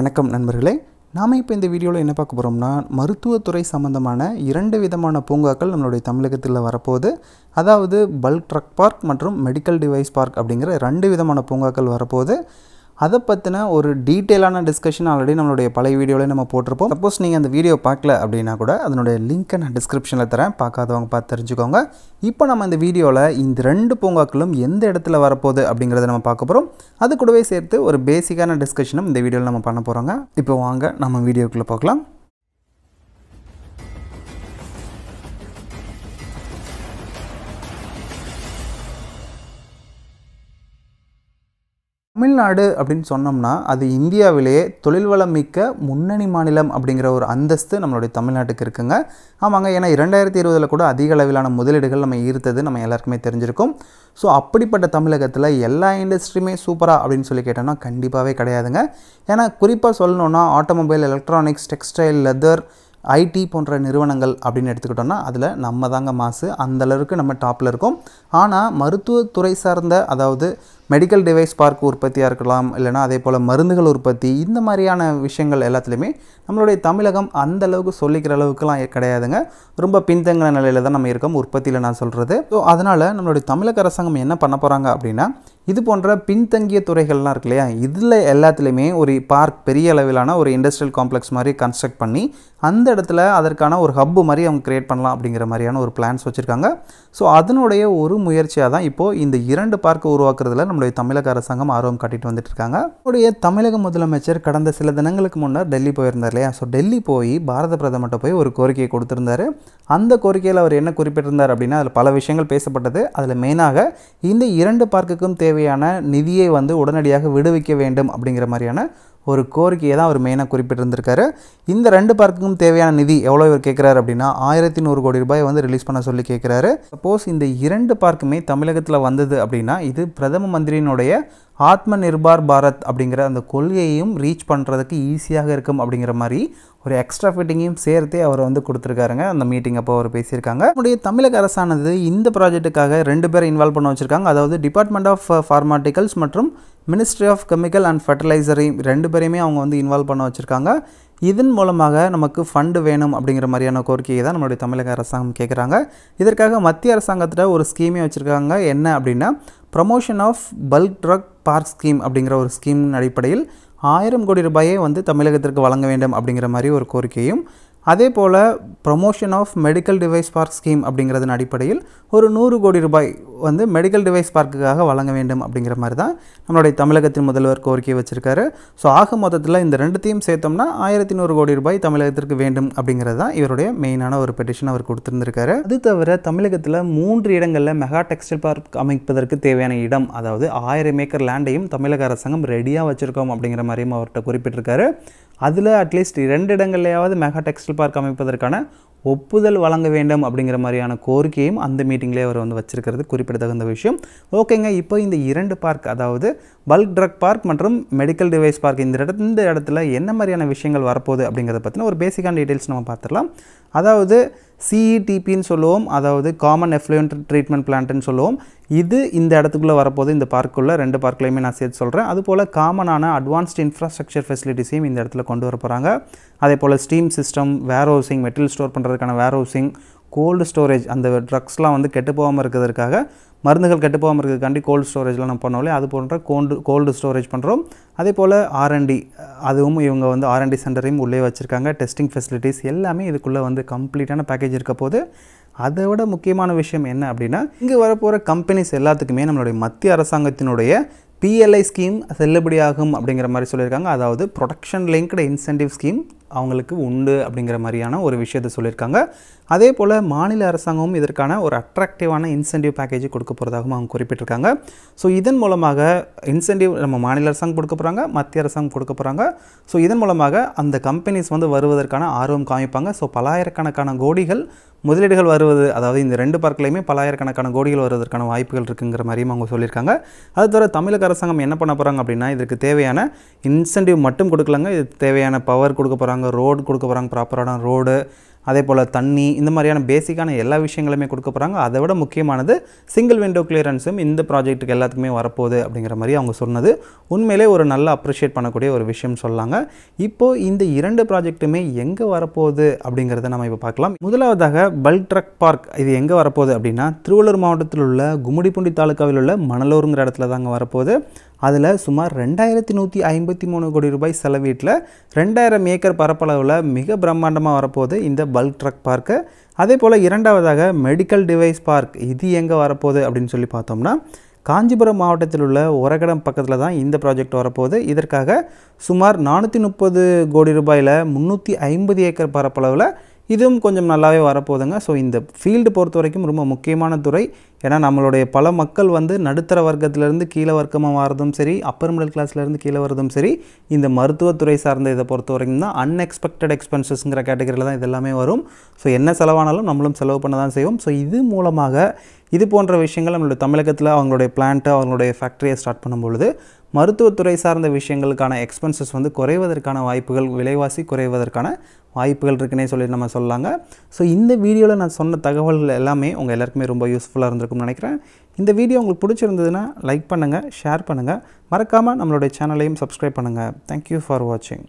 வணக்கம் நண்பர்களே நாம் இப்போ இந்த வீடியோவில் என்ன பார்க்க போகிறோம்னா மருத்துவத்துறை சம்மந்தமான இரண்டு விதமான பூங்காக்கள் நம்மளுடைய தமிழகத்தில் வரப்போகுது அதாவது பல்க் ட்ரக் பார்க் மற்றும் மெடிக்கல் டிவைஸ் பார்க் அப்படிங்கிற ரெண்டு விதமான பூங்காக்கள் வரப்போகுது அதை பற்றின ஒரு டீட்டெயிலான டிஸ்கஷன் ஆல்ரெடி நம்மளுடைய பழைய வீடியோவில் நம்ம போட்டிருப்போம் சப்போஸ் நீங்கள் அந்த வீடியோ பார்க்கல அப்படின்னா கூட அதனுடைய லிங்க்கை நான் டிஸ்கிரிப்ஷனில் தரேன் பார்க்காதவங்க பார்த்து தெரிஞ்சுக்கோங்க இப்போ நம்ம இந்த வீடியோவில் இந்த ரெண்டு பூங்காக்களும் எந்த இடத்துல வரப்போகுது அப்படிங்கிறத நம்ம பார்க்க போகிறோம் அது கூடவே சேர்த்து ஒரு பேசிக்கான டிஸ்கஷனும் இந்த வீடியோவில் நம்ம பண்ண போகிறோங்க இப்போ வாங்க நம்ம வீடியோக்குள்ளே பார்க்கலாம் தமிழ்நாடு அப்படின்னு சொன்னோம்னா அது இந்தியாவிலேயே தொழில் வளம் மிக்க முன்னணி மாநிலம் அப்படிங்கிற ஒரு அந்தஸ்து நம்மளுடைய தமிழ்நாட்டுக்கு இருக்குங்க ஆமாங்க ஏன்னா இரண்டாயிரத்தி இருபதில் கூட அதிக அளவிலான முதலீடுகள் நம்ம ஈர்த்தது நம்ம எல்லாருக்குமே தெரிஞ்சிருக்கும் ஸோ அப்படிப்பட்ட தமிழகத்தில் எல்லா இண்டஸ்ட்ரியுமே சூப்பராக அப்படின்னு சொல்லி கேட்டோம்னா கண்டிப்பாகவே கிடையாதுங்க ஏன்னா குறிப்பாக சொல்லணுன்னா automobile electronics textile leather IT போன்ற நிறுவனங்கள் அப்படின்னு எடுத்துக்கிட்டோம்னா அதில் நம்ம தாங்க மாசு அந்தளவுக்கு நம்ம டாப்பில் இருக்கோம் ஆனால் மருத்துவத்துறை சார்ந்த அதாவது மெடிக்கல் டிவைஸ் பார்க் உற்பத்தியாக இருக்கலாம் இல்லைனா அதே போல் மருந்துகள் உற்பத்தி இந்த மாதிரியான விஷயங்கள் எல்லாத்துலேயுமே நம்மளுடைய தமிழகம் அந்த அளவுக்கு சொல்லிக்கிற அளவுக்குலாம் கிடையாதுங்க ரொம்ப பின்தங்கின நிலையில் தான் நம்ம இருக்கோம் உற்பத்தியில் நான் சொல்கிறது ஸோ அதனால் நம்மளுடைய தமிழக அரசாங்கம் என்ன பண்ண போகிறாங்க அப்படின்னா இது போன்ற பின்தங்கிய துறைகள்லாம் இருக்கு இல்லையா இதில் எல்லாத்துலேயுமே ஒரு பார்க் பெரிய அளவிலான ஒரு இண்டஸ்ட்ரியல் காம்ப்ளெக்ஸ் மாதிரி கன்ஸ்ட்ரக்ட் பண்ணி அந்த இடத்துல அதற்கான ஒரு ஹப்பு மாதிரி அவங்க க்ரியேட் பண்ணலாம் அப்படிங்கிற மாதிரியான ஒரு பிளான்ஸ் வச்சுருக்காங்க ஸோ அதனுடைய ஒரு முயற்சியாக தான் இப்போது இந்த இரண்டு பார்க்கை உருவாக்குறதுல நம்ம நம்முடைய தமிழக அரசாங்கம் ஆர்வம் காட்டிட்டு வந்துட்டு இருக்காங்க நம்முடைய தமிழக முதலமைச்சர் கடந்த சில தினங்களுக்கு முன்னர் டெல்லி போயிருந்தார் இல்லையா ஸோ டெல்லி போய் பாரத பிரதமர்கிட்ட போய் ஒரு கோரிக்கையை கொடுத்துருந்தார் அந்த கோரிக்கையில் அவர் என்ன குறிப்பிட்டிருந்தார் அப்படின்னா அதில் பல விஷயங்கள் பேசப்பட்டது அதில் மெயினாக இந்த இரண்டு பார்க்குக்கும் தேவையான நிதியை வந்து உடனடியாக விடுவிக்க வேண்டும் அப்படிங்கிற மாதிரியான ஒரு கோரிக்கையை தான் அவர் மெயினாக குறிப்பிட்டிருந்திருக்காரு இந்த ரெண்டு பார்க்குக்கும் தேவையான நிதி எவ்வளோ இவர் கேட்குறாரு அப்படின்னா ஆயிரத்தி நூறு கோடி ரூபாய் வந்து ரிலீஸ் பண்ண சொல்லி கேட்குறாரு சப்போஸ் இந்த இரண்டு பார்க்குமே தமிழகத்தில் வந்தது அப்படின்னா இது பிரதம மந்திரியினுடைய ஆத்ம நிர்பார் பாரத் அப்படிங்கிற அந்த கொள்கையையும் ரீச் பண்ணுறதுக்கு ஈஸியாக இருக்கும் அப்படிங்கிற மாதிரி ஒரு எக்ஸ்ட்ரா ஃபிட்டிங்கையும் சேர்த்தே அவர் வந்து கொடுத்துருக்காருங்க அந்த மீட்டிங் அப்போ அவர் பேசியிருக்காங்க நம்முடைய தமிழக அரசானது இந்த ப்ராஜெக்ட்டுக்காக ரெண்டு பேரை இன்வால்வ் பண்ண வச்சுருக்காங்க அதாவது டிபார்ட்மெண்ட் ஆஃப் ஃபார்மாட்டிக்கல்ஸ் மற்றும் மினிஸ்ட்ரி ஆஃப் கெமிக்கல் அண்ட் ஃபர்டிலைசரையும் ரெண்டு பேரையுமே அவங்க வந்து இன்வால்வ் பண்ண வச்சுருக்காங்க இதன் மூலமாக நமக்கு ஃபண்டு வேணும் அப்படிங்கிற மாதிரியான கோரிக்கையை தான் நம்மளுடைய தமிழக அரசாங்கம் கேட்குறாங்க இதற்காக மத்திய அரசாங்கத்தில் ஒரு ஸ்கீமே வச்சுருக்காங்க என்ன அப்படின்னா promotion of bulk drug park scheme அப்படிங்கிற ஒரு ஸ்கீமின் அடிப்படையில் ஆயிரம் கோடி ரூபாயை வந்து தமிழகத்திற்கு வழங்க வேண்டும் அப்படிங்கிற மாதிரி ஒரு கோரிக்கையும் அதே போல் promotion of medical device park scheme அப்படிங்கிறதன் அடிப்படையில் ஒரு நூறு கோடி ரூபாய் வந்து மெடிக்கல் டிவைஸ் பார்க்குக்காக வழங்க வேண்டும் அப்படிங்கிற மாதிரி தான் நம்மளுடைய தமிழகத்தின் முதல்வர் கோரிக்கை வச்சுருக்காரு ஸோ ஆக மொத்தத்தில் இந்த ரெண்டுத்தையும் சேர்த்தோம்னா ஆயிரத்தி நூறு கோடி ரூபாய் தமிழகத்திற்கு வேண்டும் அப்படிங்கிறது தான் இவருடைய மெயினான ஒரு பெட்டிஷன் அவர் கொடுத்துருந்துருக்காரு அது தவிர தமிழகத்தில் மூன்று இடங்களில் மெகா டெக்ஸ்டைல் பார்க் அமைப்பதற்கு தேவையான இடம் அதாவது ஆயிரம் ஏக்கர் லேண்டையும் தமிழக அரசாங்கம் ரெடியாக வச்சுருக்கோம் அப்படிங்கிற மாதிரியும் அவர்கிட்ட குறிப்பிட்டிருக்காரு அதில் அட்லீஸ்ட் இரண்டு இடங்கள்லையாவது மெகா டெக்ஸ்டைல் பார்க் அமைப்பதற்கான ஒப்புதல் வழங்க வேண்டும் அப்படிங்கிற மாதிரியான கோரிக்கையும் அந்த மீட்டிங்லேயே அவர் வந்து வச்சிருக்கிறது குறிப்பிடத்தகுந்த விஷயம் ஓகேங்க இப்போ இந்த இரண்டு பார்க் அதாவது பல்க் ட்ரக் பார்க் மற்றும் மெடிக்கல் டிவைஸ் பார்க் இந்த இடத்து இந்த இடத்துல என்ன மாதிரியான விஷயங்கள் வரப்போகுது அப்படிங்கிறத பற்றின ஒரு பேசிக்கான டீட்டெயில்ஸ் நம்ம பார்த்துடலாம் அதாவது சிஇடிபின்னு e சொல்லுவோம் அதாவது காமன் எஃப்ளூயன்ட் ட்ரீட்மெண்ட் பிளான்ட்டுன்னு சொல்லுவோம் இது இந்த இடத்துக்குள்ளே வரப்போது இந்த பார்க்குள்ளே ரெண்டு பார்க்லையுமே நான் சேர்த்து சொல்கிறேன் அதுபோல் காமனான அட்வான்ஸ்ட் இன்ஃப்ராஸ்ட்ரக்சர் ஃபெசிலிட்டிஸையும் இந்த இடத்துல கொண்டு வர போகிறாங்க அதே போல் steam system warehousing material store பண்ணுறது பண்ணுறதுக்கான வேர்ஹவுசிங் கோல்டு ஸ்டோரேஜ் அந்த ட்ரக்ஸ்லாம் வந்து கெட்டு போகாமல் இருக்கிறதுக்காக மருந்துகள் கெட்டு போகாமல் இருக்கிறதுக்காண்டி கோல்டு ஸ்டோரேஜ்லாம் நம்ம பண்ணோம் அது போன்ற கோல்டு கோல்டு ஸ்டோரேஜ் பண்ணுறோம் அதே போல் ஆர்என்டி அதுவும் இவங்க வந்து ஆர்என்டி சென்டரையும் உள்ளே வச்சுருக்காங்க டெஸ்டிங் ஃபெசிலிட்டிஸ் எல்லாமே இதுக்குள்ளே வந்து கம்ப்ளீட்டான பேக்கேஜ் இருக்க போது அதை விட முக்கியமான விஷயம் என்ன அப்படின்னா இங்கே வரப்போகிற கம்பெனிஸ் எல்லாத்துக்குமே நம்மளுடைய மத்திய அரசாங்கத்தினுடைய பிஎல்ஐ ஸ்கீம் செல்லுபடியாகும் அப்படிங்கிற மாதிரி சொல்லியிருக்காங்க அதாவது ப்ரொடக்ஷன் லிங்க்டு இன்சென்டிவ் ஸ்கீம் அவங்களுக்கு உண்டு அப்படிங்கிற மாதிரியான ஒரு விஷயத்தை சொல்லியிருக்காங்க அதே போல் மாநில அரசாங்கமும் இதற்கான ஒரு அட்ராக்டிவான இன்சென்டிவ் பேக்கேஜ் கொடுக்க போகிறதாகவும் அவங்க குறிப்பிட்டிருக்காங்க ஸோ இதன் மூலமாக இன்சென்டிவ் நம்ம மாநில அரசாங்கம் கொடுக்க போகிறாங்க மத்திய அரசாங்கம் கொடுக்க போகிறாங்க ஸோ இதன் மூலமாக அந்த கம்பெனிஸ் வந்து வருவதற்கான ஆர்வம் காமிப்பாங்க ஸோ பலாயிரக்கணக்கான கோடிகள் முதலீடுகள் வருவது அதாவது இந்த ரெண்டு பார்க்கலையுமே பலாயிரக்கணக்கான கோடிகள் வருவதற்கான வாய்ப்புகள் இருக்குங்கிற மாதிரியும் அவங்க சொல்லியிருக்காங்க அது தவிர தமிழக அரசாங்கம் என்ன பண்ண போகிறாங்க அப்படின்னா இதற்கு தேவையான இன்சென்டிவ் மட்டும் கொடுக்கலங்க இது தேவையான பவர் கொடுக்க போகிறாங்க ரோடு கொடுக்க போகிறாங்க ப்ராப்பரான ரோடு அதே போல் தண்ணி இந்த மாதிரியான பேசிக்கான எல்லா விஷயங்களுமே கொடுக்க போகிறாங்க அதை விட முக்கியமானது சிங்கிள் விண்டோ கிளியரன்ஸும் இந்த ப்ராஜெக்ட்டுக்கு எல்லாத்துக்குமே வரப்போகுது அப்படிங்கிற மாதிரி அவங்க சொன்னது உண்மையிலே ஒரு நல்ல அப்ரிஷியேட் பண்ணக்கூடிய ஒரு விஷயம் சொல்லாங்க இப்போது இந்த இரண்டு ப்ராஜெக்ட்டுமே எங்கே வரப்போகுது அப்படிங்கிறத நம்ம இப்போ பார்க்கலாம் முதலாவதாக பல் ட்ரக் பார்க் இது எங்கே வரப்போகுது அப்படின்னா திருவள்ளூர் மாவட்டத்தில் உள்ள கும்முடிப்பூண்டி தாலுக்காவில் உள்ள மணலூருங்கிற இடத்துல தாங்க வரப்போகுது அதில் சுமார் ரெண்டாயிரத்தி நூற்றி ஐம்பத்தி மூணு கோடி ரூபாய் செலவீட்டில் ரெண்டாயிரம் ஏக்கர் பரப்பளவில் மிக பிரம்மாண்டமாக வரப்போகுது இந்த பல்க் ட்ரக் பார்க்கு அதே போல் இரண்டாவதாக மெடிக்கல் டிவைஸ் பார்க் இது எங்கே வரப்போகுது அப்படின்னு சொல்லி பார்த்தோம்னா காஞ்சிபுரம் மாவட்டத்தில் உள்ள உரகடம் பக்கத்தில் தான் இந்த ப்ராஜெக்ட் வரப்போகுது இதற்காக சுமார் நானூற்றி முப்பது கோடி ரூபாயில் முந்நூற்றி ஐம்பது ஏக்கர் பரப்பளவில் இதுவும் கொஞ்சம் நல்லாவே வரப்போகுதுங்க ஸோ இந்த ஃபீல்டு பொறுத்த வரைக்கும் ரொம்ப முக்கியமான துறை ஏன்னா நம்மளுடைய பல மக்கள் வந்து நடுத்தர வர்க்கத்திலேருந்து கீழே வர்க்கமாக வரதும் சரி அப்பர் மிடில் கிளாஸ்லேருந்து கீழே வரதும் சரி இந்த மருத்துவத்துறை சார்ந்த இதை பொறுத்த வரைக்கும் தான் அன்எக்ஸ்பெக்டட் எக்ஸ்பென்சஸ்ங்கிற கேட்டகரியில் தான் இதெல்லாமே வரும் ஸோ என்ன செலவானாலும் நம்மளும் செலவு பண்ண தான் செய்வோம் ஸோ இது மூலமாக இது போன்ற விஷயங்கள் நம்மளுடைய தமிழகத்தில் அவங்களுடைய பிளான்ட்டு அவங்களுடைய ஃபேக்ட்ரியை ஸ்டார்ட் பண்ணும்பொழுது மருத்துவத்துறை சார்ந்த விஷயங்களுக்கான எக்ஸ்பென்சஸ் வந்து குறைவதற்கான வாய்ப்புகள் விலைவாசி குறைவதற்கான வாய்ப்புகள் இருக்குன்னே சொல்லி நம்ம சொல்லலாங்க ஸோ இந்த வீடியோவில் நான் சொன்ன தகவல்கள் எல்லாமே உங்கள் எல்லாருக்குமே ரொம்ப யூஸ்ஃபுல்லாக இருந்திருக்கும்னு நினைக்கிறேன் இந்த வீடியோ உங்களுக்கு பிடிச்சிருந்ததுன்னா லைக் பண்ணுங்கள் ஷேர் பண்ணுங்கள் மறக்காமல் நம்மளுடைய சேனலையும் சப்ஸ்கிரைப் பண்ணுங்கள் தேங்க்யூ ஃபார் வாட்சிங்